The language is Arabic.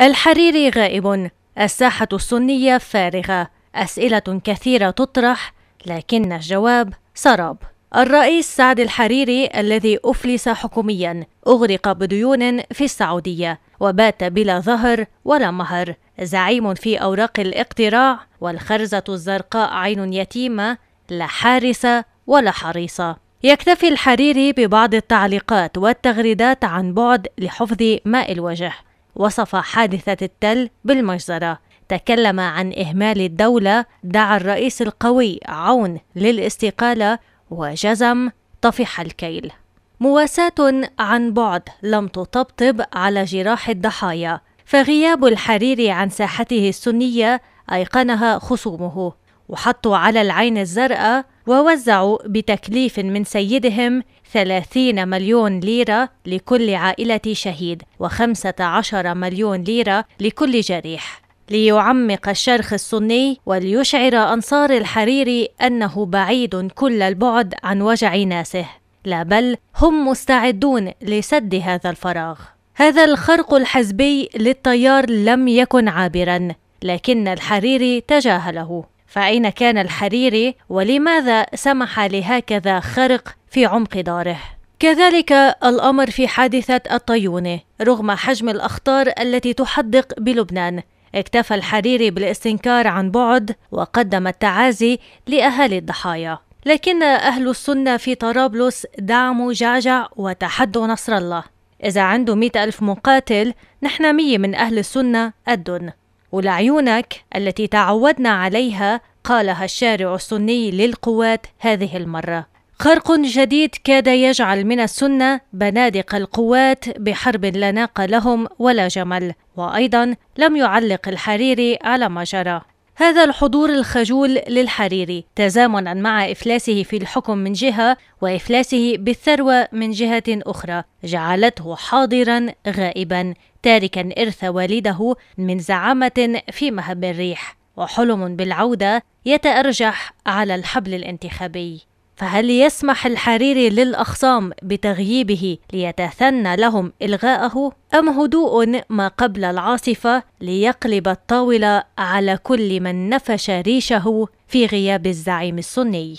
الحريري غائب الساحة السنية فارغة أسئلة كثيرة تطرح لكن الجواب سراب الرئيس سعد الحريري الذي أفلس حكوميا أغرق بديون في السعودية وبات بلا ظهر ولا مهر زعيم في أوراق الاقتراع والخرزة الزرقاء عين يتيمة لا حارسة ولا حريصة يكتفي الحريري ببعض التعليقات والتغريدات عن بعد لحفظ ماء الوجه وصف حادثة التل بالمجزرة تكلم عن إهمال الدولة دعا الرئيس القوي عون للاستقالة وجزم طفح الكيل مواساة عن بعد لم تطبطب على جراح الضحايا فغياب الحريري عن ساحته السنية أيقنها خصومه وحطوا على العين الزرقاء ووزعوا بتكليف من سيدهم 30 مليون ليرة لكل عائلة شهيد و15 مليون ليرة لكل جريح ليعمق الشرخ السني وليشعر أنصار الحريري أنه بعيد كل البعد عن وجع ناسه لا بل هم مستعدون لسد هذا الفراغ هذا الخرق الحزبي للتيار لم يكن عابرا لكن الحريري تجاهله فأين كان الحريري ولماذا سمح لهكذا خرق في عمق داره؟ كذلك الأمر في حادثة الطيونة رغم حجم الأخطار التي تحدق بلبنان اكتفى الحريري بالاستنكار عن بعد وقدم التعازي لأهالي الضحايا لكن أهل السنة في طرابلس دعموا جعجع وتحدوا نصر الله إذا عنده مئة ألف مقاتل نحن مية من أهل السنة قدن ولعيونك التي تعودنا عليها قالها الشارع السني للقوات هذه المرة خرق جديد كاد يجعل من السنة بنادق القوات بحرب لا ناقة لهم ولا جمل وأيضا لم يعلق الحريري على ما جرى هذا الحضور الخجول للحريري تزامنا مع إفلاسه في الحكم من جهة وإفلاسه بالثروة من جهة أخرى جعلته حاضرا غائبا تاركا إرث والده من زعامة في مهب الريح وحلم بالعودة يتأرجح على الحبل الانتخابي فهل يسمح الحريري للأخصام بتغييبه ليتثنى لهم إلغاءه أم هدوء ما قبل العاصفة ليقلب الطاولة على كل من نفش ريشه في غياب الزعيم السني